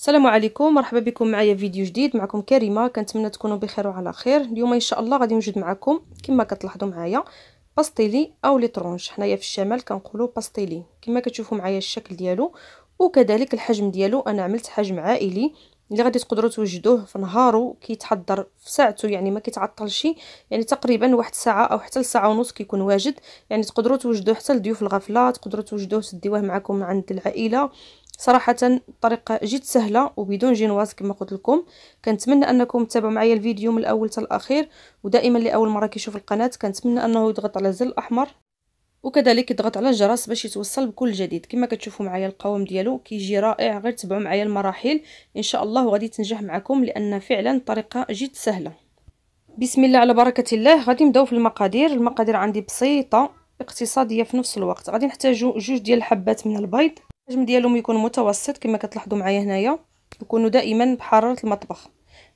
السلام عليكم مرحبا بكم معايا فيديو جديد معكم كريمه كنتمنى تكونوا بخير وعلى خير اليوم ان شاء الله غادي نوجد معكم كما كتلاحظوا معايا باستيلي او لي حنايا في الشمال كنقولوا باستيلي كما كتشوفوا معايا الشكل ديالو وكذلك الحجم ديالو انا عملت حجم عائلي اللي غادي تقدروا توجدوه في نهارو كيتحضر في ساعته يعني ما كيتعطلش يعني تقريبا واحد ساعه او حتى لساعه ونص كيكون واجد يعني تقدروا توجدوه حتى لضيوف الغفله تقدروا توجدوه سديوه معكم عند العائله صراحه طريقه جد سهله وبدون جينواز كما قلت لكم كنتمنى انكم تتابعوا معايا الفيديو من الاول حتى الاخير ودائما لاول اول مره كيشوف القناه كنتمنى انه يضغط على الزر الاحمر وكذلك يضغط على الجرس باش يتوصل بكل جديد كما كتشوفوا معايا القوام ديالو كيجي رائع غير تبعوا معايا المراحل ان شاء الله وغادي تنجح معكم لان فعلا طريقه جد سهله بسم الله على بركه الله غادي نبداو في المقادير المقادير عندي بسيطه اقتصاديه في نفس الوقت غادي نحتاجو جوج ديال الحبات من البيض الحجم ديالهم يكون متوسط كما كتلاحظوا معايا هنايا يكونوا دائما بحراره المطبخ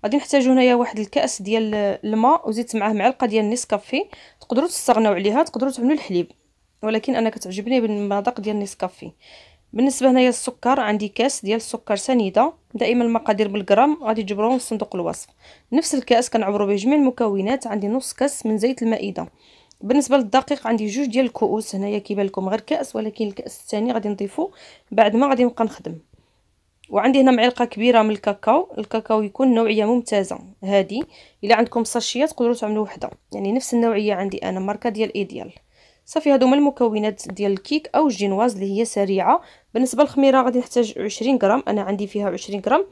غادي نحتاجو هنايا واحد الكاس ديال الماء وزيت معاه معلقه ديال النسكافي تقدروا تستغناو عليها تقدروا تعملوا الحليب ولكن انا كتعجبني بالمذاق ديال النسكافي بالنسبه هنايا السكر عندي كاس ديال السكر سنيده دائما المقادير بالغرام غادي تجبروهم في صندوق الوصف نفس الكاس كنعبروا به جميع المكونات عندي نص كاس من زيت المائده بالنسبه للدقيق عندي جوج ديال الكؤوس هنايا كيبان لكم غير كاس ولكن الكاس الثاني غادي نضيفو بعد ما غادي نبقى نخدم وعندي هنا معلقه كبيره من الكاكاو الكاكاو يكون نوعيه ممتازه هادي الا عندكم صاشيات تقدروا تعملوا وحده يعني نفس النوعيه عندي انا ماركه ديال ايديال صافي هادو هما المكونات ديال الكيك او الجينواز اللي هي سريعه بالنسبه للخميره غادي نحتاج 20 غرام انا عندي فيها 20 غرام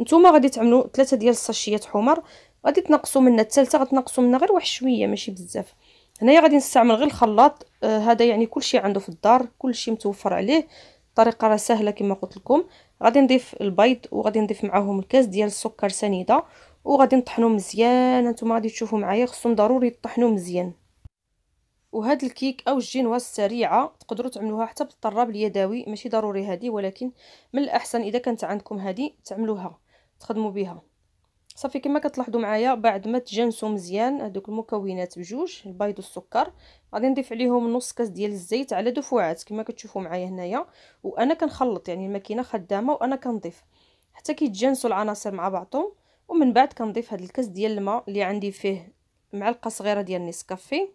نتوما غادي تعملوا ثلاثه ديال الصاشيات حمر غادي تنقصوا منها الثالثه غتنقصوا منها غير واحد شويه ماشي بزاف هنايا غادي نستعمل غير الخلاط آه هذا يعني كلشي عنده في الدار كلشي متوفر عليه الطريقه راه سهله كما قلت لكم غادي نضيف البيض وغادي نضيف معاهم الكاس ديال السكر سنيده وغادي نطحنو مزيان هانتوما غادي تشوفوا معايا خصهم ضروري يطحنوا مزيان وهاد الكيك او الجينوا السريعه تقدروا تعملوها حتى بالطراب اليدوي ماشي ضروري هذه ولكن من الاحسن اذا كانت عندكم هذه تعملوها تخدموا بها صافي كما كتلاحظوا معايا بعد ما تجانسوا مزيان هذوك المكونات بجوج البيض والسكر غادي نضيف عليهم نص كاس ديال الزيت على دفعات كما كتشوفوا معايا هنايا وانا كنخلط يعني الماكينه خدامه وانا كنضيف حتى كيتجانسوا العناصر مع بعضهم ومن بعد كنضيف هذا الكاس ديال الماء اللي عندي فيه معلقه صغيره ديال كافي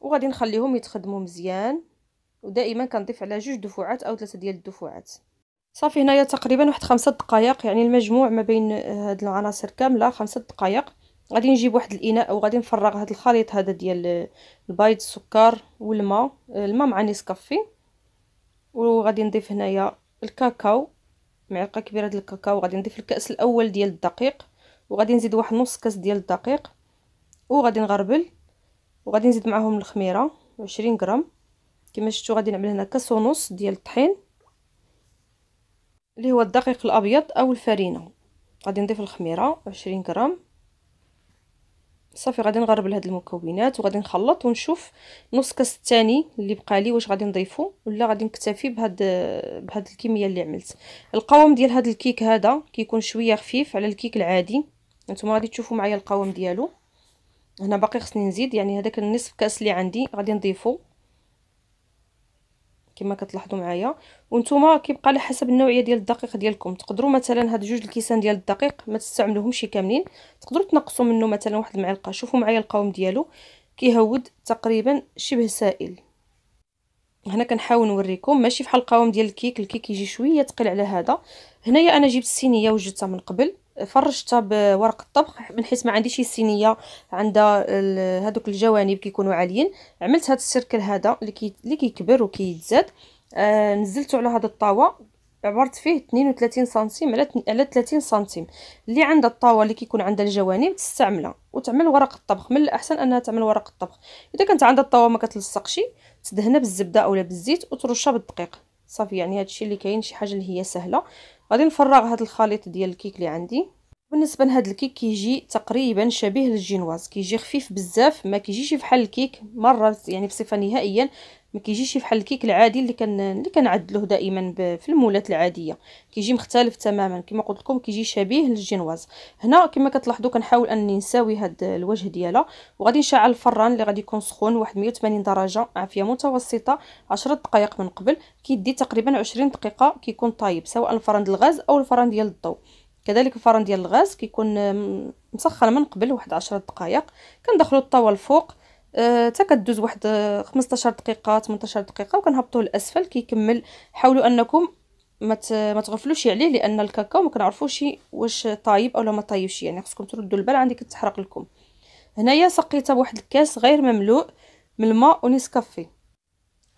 وغادي نخليهم يتخدموا مزيان ودائما كنضيف على جوج دفعات او ثلاثه ديال الدفعات صافي هنايا تقريبا واحد خمسة دقائق يعني المجموع ما بين آه، هاد العناصر كامله خمسة دقائق غادي نجيب واحد الاناء وغادي نفرغ هاد الخليط هذا ديال آه، البيض السكر والماء آه، الماء مع نسكافي وغادي نضيف هنايا الكاكاو معلقه كبيره ديال الكاكاو غادي نضيف الكاس الاول ديال الدقيق وغادي نزيد واحد نص كاس ديال الدقيق وغادي نغربل وغادي نزيد معاهم الخميره 20 غرام كما شفتوا غادي نعمل هنا كاس ونص ديال الطحين اللي هو الدقيق الابيض او الفارينه غادي نضيف الخميره 20 غرام صافي غادي نغرب لهاد المكونات وغادي نخلط ونشوف نص كاس الثاني اللي بقى لي واش غادي نضيفو ولا غادي نكتفي بهاد بهاد الكميه اللي عملت القوام ديال هاد الكيك هذا كيكون شويه خفيف على الكيك العادي نتوما غادي تشوفوا معايا القوام ديالو هنا باقي خصني نزيد يعني هذاك النصف كاس اللي عندي غادي نضيفو كما كتلاحظوا معايا وانتم كيبقى على حسب النوعيه ديال الدقيق ديالكم تقدروا مثلا هاد جوج الكيسان ديال الدقيق ما تستعملوهمش كاملين تقدروا تنقصوا منه مثلا واحد المعلقه شوفوا معايا القوام ديالو كيهود تقريبا شبه سائل هنا كنحاول نوريكم ماشي بحال القوام ديال الكيك الكيك يجي شويه ثقيل على هذا هنايا انا جبت الصينيه وجدتها من قبل فرشتها بورق الطبخ من حيث ما عنديش الصينيه عندها هذوك الجوانب كيكونوا عاليين عملت هذا السيركل هذا اللي كي كيكبر وكيتزاد آه نزلته على هذا الطاوه عبرت فيه 32 سنتيم على على 30 سنتيم اللي عندها الطاوه اللي كيكون عندها الجوانب تستعملها وتعمل ورق الطبخ من الاحسن انها تعمل ورق الطبخ اذا كانت عندها الطاوه ما كتلصقش تدهنها بالزبده اولا بالزيت وترشها بالدقيق صافي يعني هادشي اللي كاين شي حاجه اللي هي سهله غادي نفرغ هذا الخليط ديال الكيك اللي عندي بالنسبه لهذا الكيك كيجي تقريبا شبيه للجينواز كيجي خفيف بزاف ما كيجيش بحال الكيك مره يعني بصفه نهائيا ما كيجيش بحال الكيك العادي اللي كان اللي كنعدلوه دائما في المولات العاديه كيجي مختلف تماما كما قلت لكم كيجي شبيه للجينواز هنا كما كتلاحظوا كنحاول اني نساوي هذا الوجه ديالها وغادي نشعل الفران اللي غادي يكون سخون واحد 180 درجه عافيه متوسطه 10 دقائق من قبل كيدي تقريبا 20 دقيقه كيكون طايب سواء الفران ديال الغاز او الفران ديال الضوء كذلك الفران ديال الغاز كيكون مسخن من قبل واحد 10 دقائق كندخلو الطاوه الفوق تا كدوز واحد 15 آه، دقيقه 18 دقيقه وكنهبطوه للاسفل كيكمل حاولوا انكم ما ما تغفلوش يعني عليه لان الكاكاو ما كنعرفوش واش طايب اولا ما طايبش يعني خصكم تردوا البال عندي كتحرق لكم هنايا سقيتها بواحد الكاس غير مملوء من الماء ونسكافي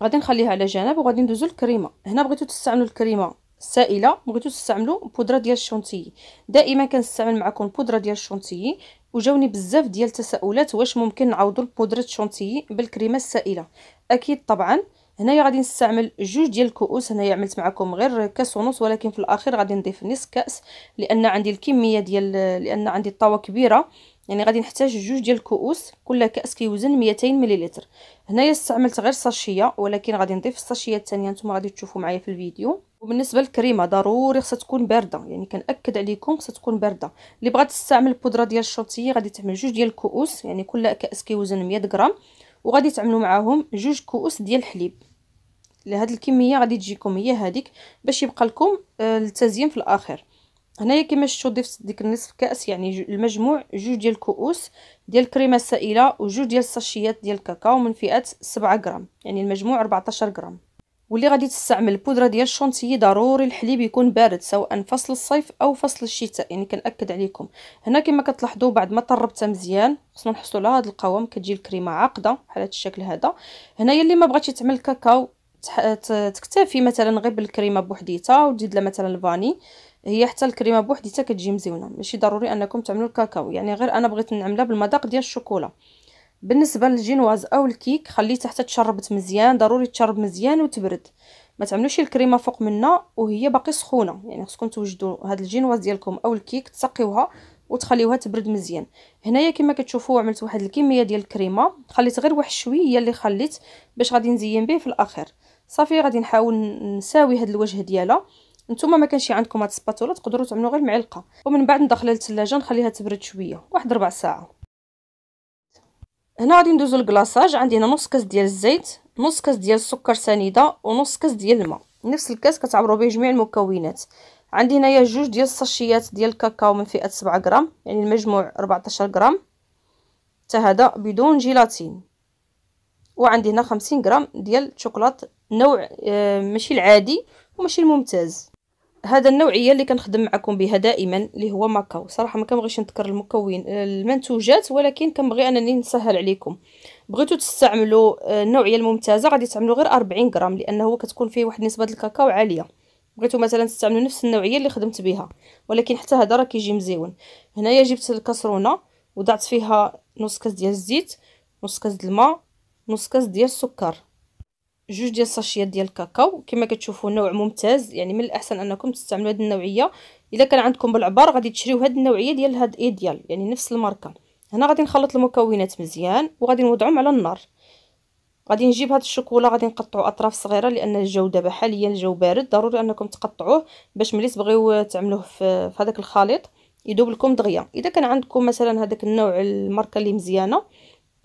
غادي نخليها على جنب وغادي ندوزو الكريمه هنا بغيتو تستعملوا الكريمه السائله بغيتو تستعملوا بودره ديال الشونتيي دائما كنستعمل معكم بودره ديال الشونتيي وجاوني بزاف ديال التساؤلات واش ممكن نعوضوا البودره شونتيي بالكريمه السائله اكيد طبعا هنايا غادي نستعمل جوج ديال الكؤوس هنايا عملت معكم غير كاس ونص ولكن في الاخير غادي نضيف نصف كاس لان عندي الكميه ديال لان عندي الطاوه كبيره يعني غادي نحتاج جوج ديال الكؤوس كل كاس كيوزن 200 مليلتر هنايا استعملت غير صاشيه ولكن غادي نضيف الصاشيه الثانيه نتوما غادي تشوفوا معايا في الفيديو وبالنسبه للكريمه ضروري خصها تكون بارده يعني كنأكد عليكم خصها تكون بارده اللي بغات تستعمل البودره ديال الشرطيه غادي تعمل جوج ديال الكؤوس يعني كل كاس كيوزن 100 غرام وغادي تعملوا معاهم جوج كؤوس ديال الحليب لهاد الكميه غادي تجيكم هي هذيك باش يبقى لكم آه، التزيين في الاخر هنايا كما شفتوا ضفت ديك النصف كاس يعني المجموع جوج ديال الكؤوس ديال الكريمه السائله وجوج ديال الساشيات ديال الكاكاو من فئه 7 غرام يعني المجموع 14 غرام واللي غادي تستعمل البودره ديال الشونتيي ضروري الحليب يكون بارد سواء فصل الصيف او فصل الشتاء يعني كنأكد عليكم هنا كما كتلاحظوا بعد ما طربتها مزيان خصنا نحصلوا على هذا القوام كتجي الكريمه عاقده بحال هذا الشكل هذا هنايا اللي ما بغاتش تعمل الكاكاو تكتفي مثلا غير بالكريمه بوحديتها وتزيد لها مثلا الفاني هي حتى الكريمه بوحديتها كتجي مزيونه ماشي ضروري انكم تعملوا الكاكاو يعني غير انا بغيت نعملها بالمذاق ديال الشوكولا بالنسبه للجينواز او الكيك خليتها حتى تشربت مزيان ضروري تشرب مزيان وتبرد ما تعملوش الكريمه فوق منها وهي باقي سخونه يعني خصكم توجدوا هاد الجينواز ديالكم او الكيك تسقيوها وتخليوها تبرد مزيان هنايا كما كتشوفوا عملت واحد الكميه ديال الكريمه خليت غير واحد شويه اللي خليت باش غادي نزين به في الاخير صافي غادي نحاول نساوي هاد الوجه ديالها نتوما ما كانش عندكم هاد السباتولا تقدروا تعملوا غير معلقه ومن بعد ندخلها للثلاجه نخليها تبرد شويه واحد ربع ساعه هنا غادي ندوزو للكلاصاج عندي هنا نص كاس ديال الزيت نص كاس ديال السكر سنيده ونص كاس ديال الماء نفس الكاس كتعبروا به جميع المكونات عندي هنايا جوج ديال الساشيات ديال الكاكاو من فئه 7 غرام يعني المجموع 14 غرام حتى هذا بدون جيلاتين وعندي هنا 50 غرام ديال الشوكولات نوع آه، ماشي العادي وماشي الممتاز هذا النوعيه اللي كنخدم معكم بها دائما اللي هو ماكاو صراحه ما كنبغيش نذكر المكون المنتوجات ولكن كنبغي انني نسهل عليكم بغيتو تستعملوا آه، النوعيه الممتازه غادي تعملوا غير 40 غرام لانه كتكون فيه واحد نسبه الكاكاو عاليه بغيتو مثلا تستعملوا نفس النوعيه اللي خدمت بها ولكن حتى هذا راه كيجي مزيون هنايا جبت الكسرونه وضعت فيها نص كاس ديال الزيت نص كاس الماء نص كاس ديال السكر جوج ديال الساشيات ديال الكاكاو كما كتشوفوا نوع ممتاز يعني من الاحسن انكم تستعملوا هذه النوعيه الا كان عندكم بالعبار غادي تشريو هذه النوعيه ديال هاد ايديال يعني نفس الماركه هنا غادي نخلط المكونات مزيان وغادي نوضعهم على النار غادي نجيب هاد الشوكولا غادي نقطعوا اطراف صغيره لان الجو دابا حاليا الجو بارد ضروري انكم تقطعوه باش ملي تبغيو تعملوه في هذاك الخليط يدوب لكم دغيا اذا كان عندكم مثلا هذاك النوع الماركه اللي مزيانه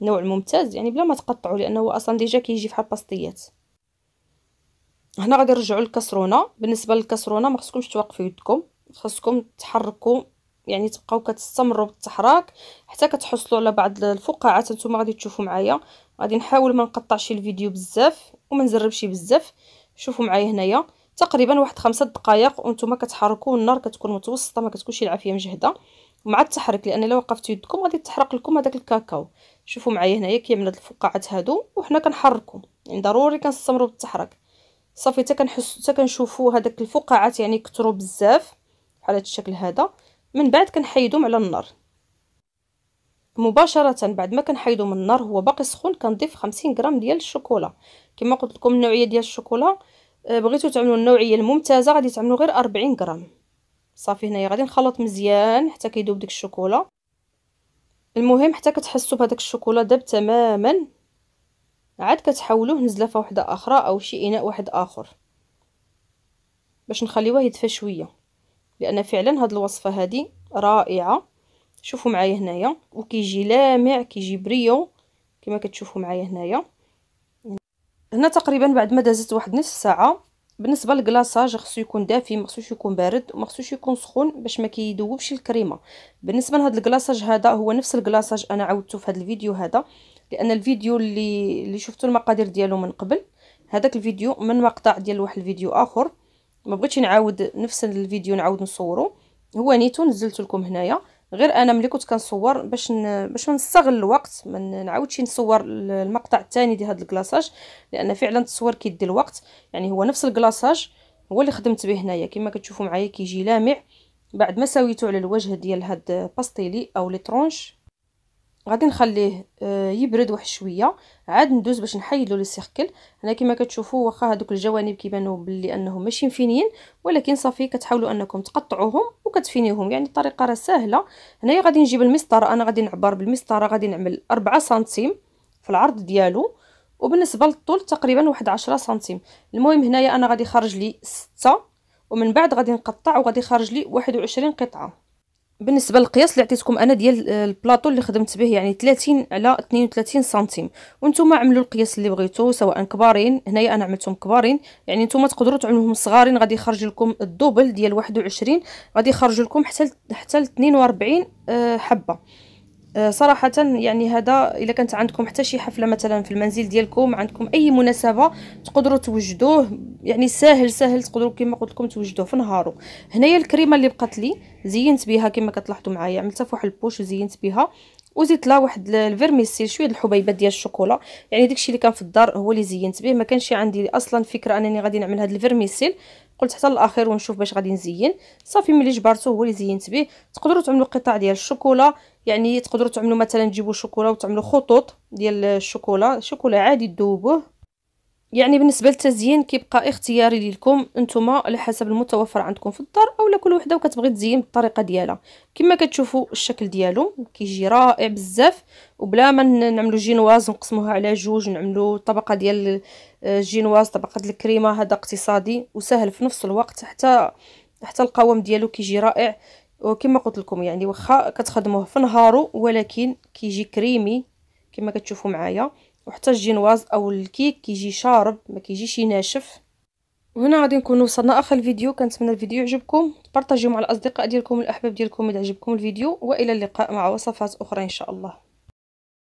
نوع ممتاز يعني بلا ما تقطعوا لانه اصلا ديجا كيجي في فحال باستيات هنا غادي نرجعوا للكسرونه بالنسبه للكسرونه ما خصكمش توقفوا يدكم خصكم تحركوا يعني تبقاو كتستمروا بالتحراك حتى كتحصلوا على بعض الفقاعات نتوما غادي تشوفوا معايا غادي نحاول ما نقطعش الفيديو بزاف وما نزربش بزاف شوفوا معايا هنايا تقريبا واحد خمسة دقائق وانتم كتحركوا النار كتكون متوسطه ما كتكونش العافيه مجهده مع التحرك لان لو وقفتوا يدكم غادي تحرق لكم هذاك الكاكاو شوفوا معايا هنايا كيعمل هاد الفقاعات هادو وحنا كنحركوا يعني ضروري كنستمروا بالتحرك صافي حتى كنحس حتى كنشوفوا هذاك الفقاعات يعني كثروا بزاف بحال هذا الشكل هذا من بعد كنحيدهم على النار مباشره بعد ما كنحيدو من النار هو باقي سخون كنضيف 50 غرام ديال الشوكولا كما قلت لكم النوعيه ديال الشوكولا آه، بغيتو تعملوا النوعيه الممتازه غادي تعملوا غير 40 غرام صافي هنايا غادي نخلط مزيان حتى كيذوب ديك الشوكولا المهم حتى كتحسوا بهذاك الشوكولا داب تماما عاد كتحولوه نزلافه وحده اخرى او شي اناء واحد اخر باش نخليوه يدفى شويه لان فعلا هاد الوصفه هادي رائعه شوفوا معايا هنايا وكيجي لامع كيجي بريو كما كتشوفوا معايا هنايا هنا تقريبا بعد ما دازت واحد نصف ساعه بالنسبه للكلاصاج خصو يكون دافي ما خصوش يكون بارد وما خصوش يكون سخون باش ما كيدوبش الكريمه بالنسبه لهاد الكلاصاج هذا هو نفس الكلاصاج انا عاودته في هذا الفيديو هذا لان الفيديو اللي اللي شفتوا المقادير ديالو من قبل هذاك الفيديو من مقطع ديال واحد الفيديو اخر ما بغيتش نعاود نفس الفيديو نعاود نصوره هو نيتو نزلت لكم هنايا غير انا ملي كنت كنصور باش ن... باش نستغل الوقت ما نعاودش نصور المقطع الثاني ديال هذا الكلاصاج لان فعلا التصوير كيدي الوقت يعني هو نفس الكلاصاج هو اللي خدمت به هنايا كما كتشوفوا معايا كيجي لامع بعد ما ساويته على الوجه ديال هاد باستيلي او لي ترونش غادي نخليه آه، يبرد واحد شويه عاد ندوز باش نحيدو لي سيركل هنا كما كتشوفوا واخا هذوك الجوانب كيبانوا بلي انهم ماشي مفينيين ولكن صافي كتحاولوا انكم تقطعوهم وكتفينيهم يعني الطريقه راه ساهله هنايا غادي نجيب المسطره انا غادي نعبر بالمسطره غادي نعمل 4 سنتيم في العرض ديالو وبالنسبه للطول تقريبا واحد 10 سنتيم المهم هنايا انا غادي خرج لي 6 ومن بعد غادي نقطع وغادي خرج لي 21 قطعه بالنسبه للقياس اللي عطيتكم انا ديال آه، البلاطو اللي خدمت به يعني 30 على 32 سنتيم وانتم عملوا القياس اللي بغيتو سواء كبارين هنايا انا عملتهم كبارين يعني نتوما تقدروا تعملوهم صغارين غادي يخرج لكم الدوبل ديال 21 غادي يخرج لكم حتى حتى 42 آه، حبه آه، صراحه يعني هذا الا كانت عندكم حتى شي حفله مثلا في المنزل ديالكم عندكم اي مناسبه تقدروا توجدوه يعني ساهل ساهل تقدروا كما قلت لكم توجدوه في نهارو هنايا الكريمه اللي بقات لي زينت بها كما كتلاحظوا معايا عملتها واحد البوش وزينت بها وزيت لها واحد الفيرميسيل شويه الحبيبات ديال الشوكولا يعني داكشي اللي كان في الدار هو اللي زينت به ما كانش عندي اصلا فكره انني غادي نعمل هذا الفيرميسيل قلت حتى الاخير ونشوف باش غادي نزين صافي ملي جبرته هو اللي زينت به تقدروا تعملوا قطع ديال الشوكولا يعني تقدروا تعملوا مثلا تجيبوا شوكولا وتعملوا خطوط ديال الشوكولا شوكولا عادي تذوبوه يعني بالنسبه للتزيين كيبقى اختياري لكم نتوما على حسب المتوفر عندكم في الدار اولا كل وحده وكتبغي تزين بالطريقه ديالها كما كتشوفوا الشكل ديالو كيجي رائع بزاف وبلا ما نعملو جينواز نقسموها على جوج نعملو طبقه ديال الجينواز آه، طبقه الكريمه هذا اقتصادي وسهل في نفس الوقت حتى حتى القوام ديالو كيجي رائع وكما قلت لكم يعني واخا كتخدموه في نهارو ولكن كيجي كريمي كما كتشوفوا معايا وحتى الجينواز او الكيك كيجي شارب ما كيجيش ناشف وهنا غادي نكون وصلنا اخر الفيديو كنتمنى الفيديو يعجبكم تبارطاجيو مع الاصدقاء ديالكم والاحباب ديالكم اذا عجبكم الفيديو والى اللقاء مع وصفات اخرى ان شاء الله